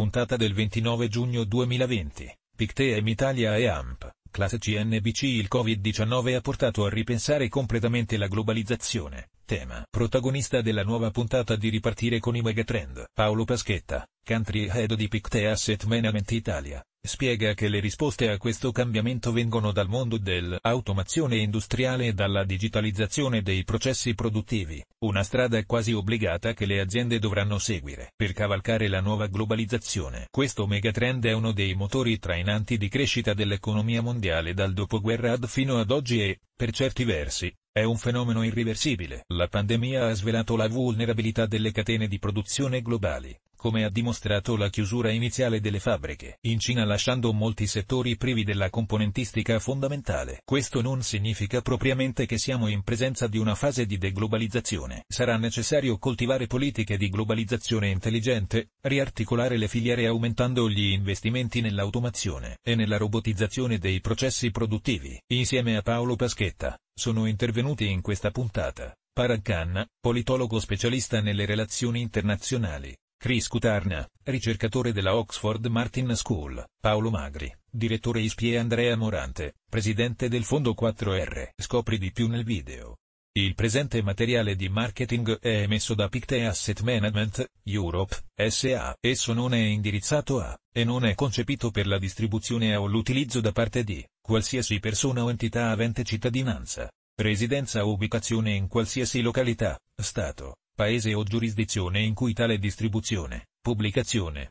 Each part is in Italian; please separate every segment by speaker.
Speaker 1: puntata del 29 giugno 2020, Picteem Italia e AMP, classe CNBC Il Covid-19 ha portato a ripensare completamente la globalizzazione, tema protagonista della nuova puntata di Ripartire con i megatrend. Paolo Paschetta, Country Head di Pictea Asset Management Italia, spiega che le risposte a questo cambiamento vengono dal mondo dell'automazione industriale e dalla digitalizzazione dei processi produttivi, una strada quasi obbligata che le aziende dovranno seguire per cavalcare la nuova globalizzazione. Questo megatrend è uno dei motori trainanti di crescita dell'economia mondiale dal dopoguerra ad fino ad oggi e, per certi versi, è un fenomeno irriversibile. La pandemia ha svelato la vulnerabilità delle catene di produzione globali, come ha dimostrato la chiusura iniziale delle fabbriche in Cina lasciando molti settori privi della componentistica fondamentale. Questo non significa propriamente che siamo in presenza di una fase di deglobalizzazione. Sarà necessario coltivare politiche di globalizzazione intelligente, riarticolare le filiere aumentando gli investimenti nell'automazione e nella robotizzazione dei processi produttivi. Insieme a Paolo Paschetta, sono intervenuti in questa puntata, Parakhan, politologo specialista nelle relazioni internazionali, Chris Cutarna, ricercatore della Oxford Martin School, Paolo Magri, direttore ISPI e Andrea Morante, presidente del Fondo 4R. Scopri di più nel video. Il presente materiale di marketing è emesso da Picte Asset Management, Europe, SA. Esso non è indirizzato a, e non è concepito per la distribuzione o l'utilizzo da parte di, qualsiasi persona o entità avente cittadinanza, residenza o ubicazione in qualsiasi località, stato, paese o giurisdizione in cui tale distribuzione, pubblicazione,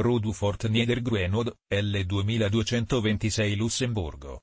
Speaker 1: Rudolf Fort Niedergrenod, L2226 Lussemburgo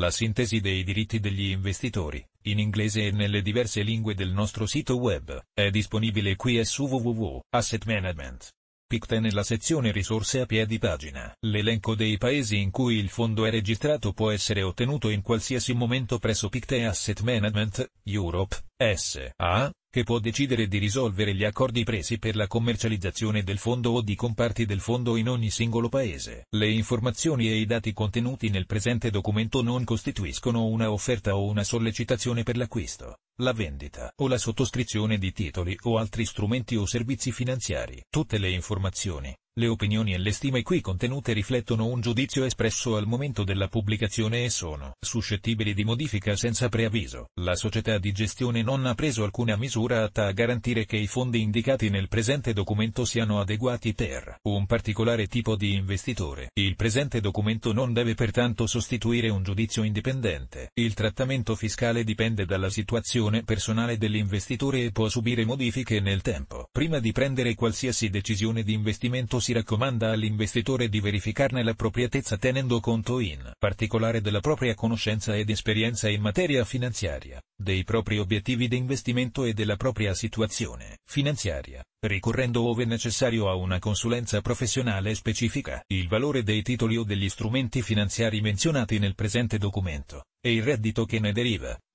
Speaker 1: la sintesi dei diritti degli investitori, in inglese e nelle diverse lingue del nostro sito web, è disponibile qui su www.assetmanagement. nella sezione risorse a piedi pagina. L'elenco dei paesi in cui il fondo è registrato può essere ottenuto in qualsiasi momento presso Pictet Asset Management, Europe, S.A., che può decidere di risolvere gli accordi presi per la commercializzazione del fondo o di comparti del fondo in ogni singolo paese. Le informazioni e i dati contenuti nel presente documento non costituiscono una offerta o una sollecitazione per l'acquisto la vendita o la sottoscrizione di titoli o altri strumenti o servizi finanziari. Tutte le informazioni, le opinioni e le stime qui contenute riflettono un giudizio espresso al momento della pubblicazione e sono suscettibili di modifica senza preavviso. La società di gestione non ha preso alcuna misura atta a garantire che i fondi indicati nel presente documento siano adeguati per un particolare tipo di investitore. Il presente documento non deve pertanto sostituire un giudizio indipendente. Il trattamento fiscale dipende dalla situazione gestione personale dell'investitore e può subire modifiche nel tempo. Prima di prendere qualsiasi decisione di investimento si raccomanda all'investitore di verificarne l'appropriatezza tenendo conto in particolare della propria conoscenza ed esperienza in materia finanziaria, dei propri obiettivi di investimento e della propria situazione finanziaria, ricorrendo ove necessario a una consulenza professionale specifica. Il valore dei titoli o degli strumenti finanziari menzionati nel presente documento, e il reddito che ne deriva,